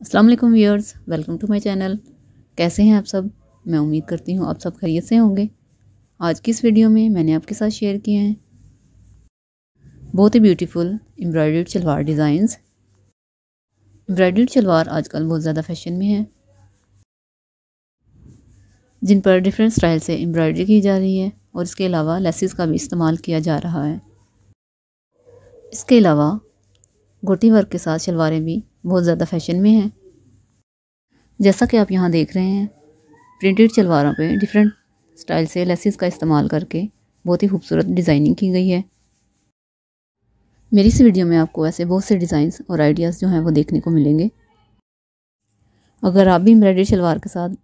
Aslam viewers welcome to my channel कैसे हैं आप सब मैं उम्मीद करती हूँ आप सब खरीद से होंगे आज की इस वीडियो में मैंने आपके साथ शेयर किए हैं बहुत ही beautiful embroidered shalwar designs embroidered shalwar आजकल बहुत ज़्यादा फैशन में है जिन पर डिफरेंट स्टाइल से एम्ब्रॉयडरी की जा रही है और इसके अलावा लेसिस का भी इस्तेमाल किया जा रहा है इसके अलावा गोटी वर्क के साथ शलवारें भी बहुत ज़्यादा फैशन में है जैसा कि आप यहाँ देख रहे हैं प्रिंटेड शलवारों पे डिफरेंट स्टाइल से लेसिस का इस्तेमाल करके बहुत ही खूबसूरत डिज़ाइनिंग की गई है मेरी इस वीडियो में आपको ऐसे बहुत से डिज़ाइंस और आइडियाज़ जो हैं वो देखने को मिलेंगे अगर आप भी एम्ब्रॉयडरी शलवार के साथ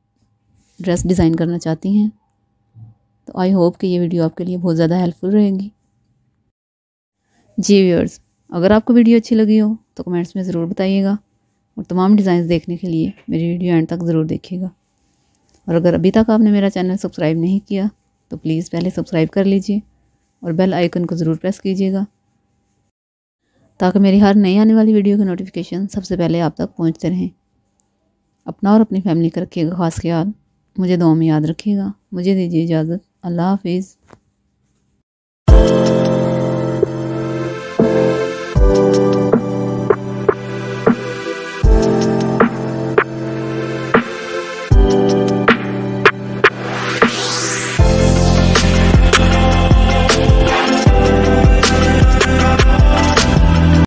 ड्रेस डिज़ाइन करना चाहती हैं तो आई होप कि ये वीडियो आपके लिए बहुत ज़्यादा हेल्पफुल रहेगी जी व्यूअर्स अगर आपको वीडियो अच्छी लगी हो तो कमेंट्स में ज़रूर बताइएगा और तमाम डिज़ाइन देखने के लिए मेरी वीडियो एंड तक ज़रूर देखिएगा और अगर अभी तक आपने मेरा चैनल सब्सक्राइब नहीं किया तो प्लीज़ पहले सब्सक्राइब कर लीजिए और बेल आइकन को ज़रूर प्रेस कीजिएगा ताकि मेरी हर नई आने वाली वीडियो की नोटिफिकेशन सबसे पहले आप तक पहुंचते रहें अपना और अपनी फैमिली का रखिएगा ख़ास ख्याल मुझे दो में याद रखिएगा मुझे दीजिए इजाज़त अल्लाह हाफिज़